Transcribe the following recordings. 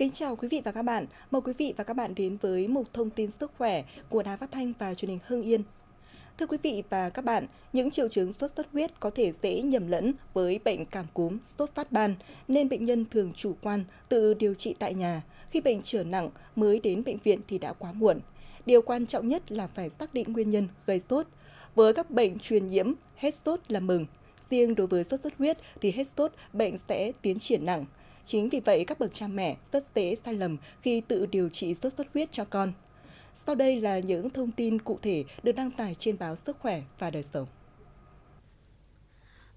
Kính chào quý vị và các bạn. Mời quý vị và các bạn đến với mục thông tin sức khỏe của Đài Phát thanh và Truyền hình Hưng Yên. Thưa quý vị và các bạn, những triệu chứng sốt xuất huyết có thể dễ nhầm lẫn với bệnh cảm cúm, sốt phát ban, nên bệnh nhân thường chủ quan tự điều trị tại nhà. Khi bệnh trở nặng mới đến bệnh viện thì đã quá muộn. Điều quan trọng nhất là phải xác định nguyên nhân gây sốt. Với các bệnh truyền nhiễm, hết sốt là mừng. Riêng đối với sốt xuất huyết thì hết sốt, bệnh sẽ tiến triển nặng Chính vì vậy, các bậc cha mẹ rất dễ sai lầm khi tự điều trị sốt xuất huyết cho con. Sau đây là những thông tin cụ thể được đăng tải trên báo Sức khỏe và Đời sống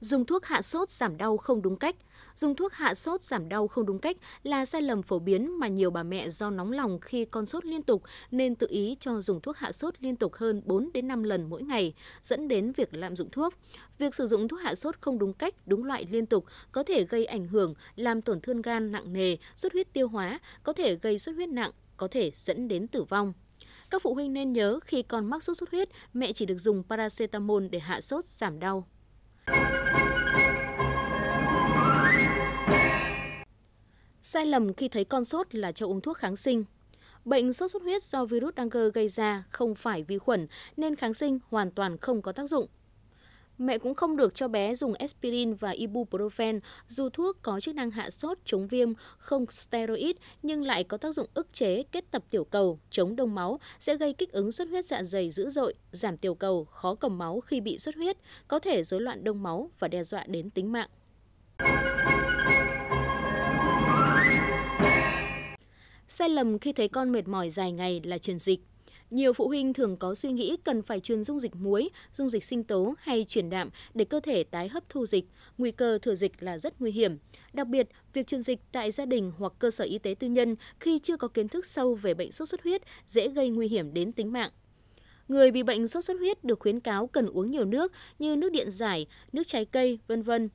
dùng thuốc hạ sốt giảm đau không đúng cách. Dùng thuốc hạ sốt giảm đau không đúng cách là sai lầm phổ biến mà nhiều bà mẹ do nóng lòng khi con sốt liên tục nên tự ý cho dùng thuốc hạ sốt liên tục hơn 4 đến 5 lần mỗi ngày, dẫn đến việc lạm dụng thuốc. Việc sử dụng thuốc hạ sốt không đúng cách, đúng loại liên tục có thể gây ảnh hưởng, làm tổn thương gan nặng nề, xuất huyết tiêu hóa, có thể gây xuất huyết nặng, có thể dẫn đến tử vong. Các phụ huynh nên nhớ khi con mắc sốt xuất huyết, mẹ chỉ được dùng paracetamol để hạ sốt giảm đau. Sai lầm khi thấy con sốt là cho uống thuốc kháng sinh. Bệnh sốt xuất huyết do virus Dengue gây ra không phải vi khuẩn nên kháng sinh hoàn toàn không có tác dụng Mẹ cũng không được cho bé dùng aspirin và ibuprofen, dù thuốc có chức năng hạ sốt, chống viêm, không steroid nhưng lại có tác dụng ức chế kết tập tiểu cầu, chống đông máu, sẽ gây kích ứng xuất huyết dạ dày dữ dội, giảm tiểu cầu, khó cầm máu khi bị xuất huyết, có thể rối loạn đông máu và đe dọa đến tính mạng. Sai lầm khi thấy con mệt mỏi dài ngày là truyền dịch. Nhiều phụ huynh thường có suy nghĩ cần phải truyền dung dịch muối, dung dịch sinh tố hay chuyển đạm để cơ thể tái hấp thu dịch. Nguy cơ thừa dịch là rất nguy hiểm. Đặc biệt, việc truyền dịch tại gia đình hoặc cơ sở y tế tư nhân khi chưa có kiến thức sâu về bệnh sốt xuất huyết dễ gây nguy hiểm đến tính mạng. Người bị bệnh sốt xuất huyết được khuyến cáo cần uống nhiều nước như nước điện giải, nước trái cây, vân vân.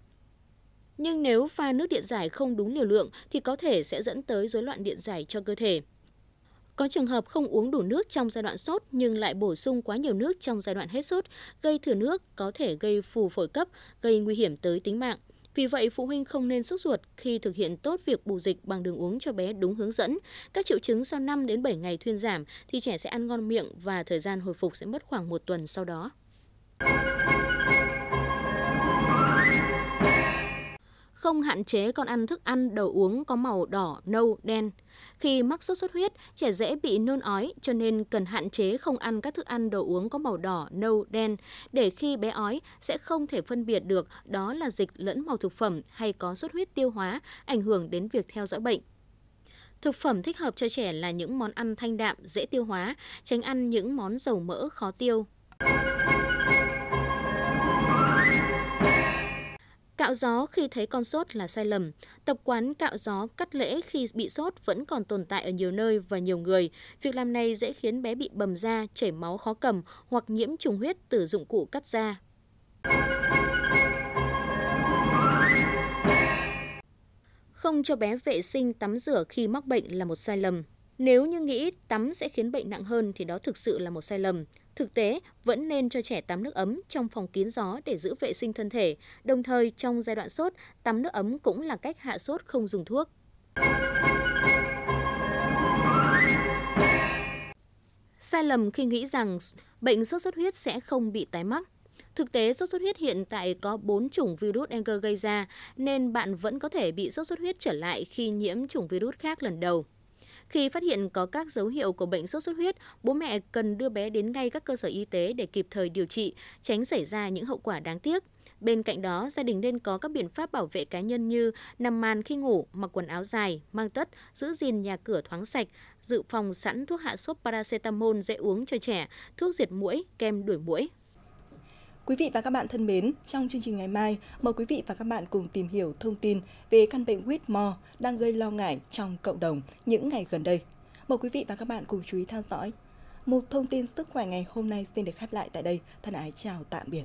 Nhưng nếu pha nước điện giải không đúng liều lượng thì có thể sẽ dẫn tới rối loạn điện giải cho cơ thể. Có trường hợp không uống đủ nước trong giai đoạn sốt nhưng lại bổ sung quá nhiều nước trong giai đoạn hết sốt, gây thừa nước, có thể gây phù phổi cấp, gây nguy hiểm tới tính mạng. Vì vậy, phụ huynh không nên sốt ruột khi thực hiện tốt việc bù dịch bằng đường uống cho bé đúng hướng dẫn. Các triệu chứng sau 5 đến 7 ngày thuyên giảm thì trẻ sẽ ăn ngon miệng và thời gian hồi phục sẽ mất khoảng một tuần sau đó. không hạn chế con ăn thức ăn đồ uống có màu đỏ, nâu, đen. Khi mắc sốt xuất huyết, trẻ dễ bị nôn ói cho nên cần hạn chế không ăn các thức ăn đồ uống có màu đỏ, nâu, đen để khi bé ói sẽ không thể phân biệt được đó là dịch lẫn màu thực phẩm hay có xuất huyết tiêu hóa ảnh hưởng đến việc theo dõi bệnh. Thực phẩm thích hợp cho trẻ là những món ăn thanh đạm, dễ tiêu hóa, tránh ăn những món dầu mỡ khó tiêu. Cạo gió khi thấy con sốt là sai lầm. Tập quán cạo gió cắt lễ khi bị sốt vẫn còn tồn tại ở nhiều nơi và nhiều người. Việc làm này dễ khiến bé bị bầm da, chảy máu khó cầm hoặc nhiễm trùng huyết từ dụng cụ cắt da. Không cho bé vệ sinh tắm rửa khi mắc bệnh là một sai lầm. Nếu như nghĩ tắm sẽ khiến bệnh nặng hơn thì đó thực sự là một sai lầm. Thực tế, vẫn nên cho trẻ tắm nước ấm trong phòng kín gió để giữ vệ sinh thân thể. Đồng thời, trong giai đoạn sốt, tắm nước ấm cũng là cách hạ sốt không dùng thuốc. Sai lầm khi nghĩ rằng bệnh sốt xuất huyết sẽ không bị tái mắc. Thực tế, sốt xuất huyết hiện tại có 4 chủng virus Dengue gây ra, nên bạn vẫn có thể bị sốt xuất huyết trở lại khi nhiễm chủng virus khác lần đầu. Khi phát hiện có các dấu hiệu của bệnh sốt xuất huyết, bố mẹ cần đưa bé đến ngay các cơ sở y tế để kịp thời điều trị, tránh xảy ra những hậu quả đáng tiếc. Bên cạnh đó, gia đình nên có các biện pháp bảo vệ cá nhân như nằm màn khi ngủ, mặc quần áo dài, mang tất, giữ gìn nhà cửa thoáng sạch, dự phòng sẵn thuốc hạ sốt paracetamol dễ uống cho trẻ, thuốc diệt muỗi, kem đuổi muỗi. Quý vị và các bạn thân mến, trong chương trình ngày mai, mời quý vị và các bạn cùng tìm hiểu thông tin về căn bệnh Whitmore đang gây lo ngại trong cộng đồng những ngày gần đây. Mời quý vị và các bạn cùng chú ý theo dõi. Một thông tin sức khỏe ngày hôm nay xin được khép lại tại đây. Thân ái chào tạm biệt.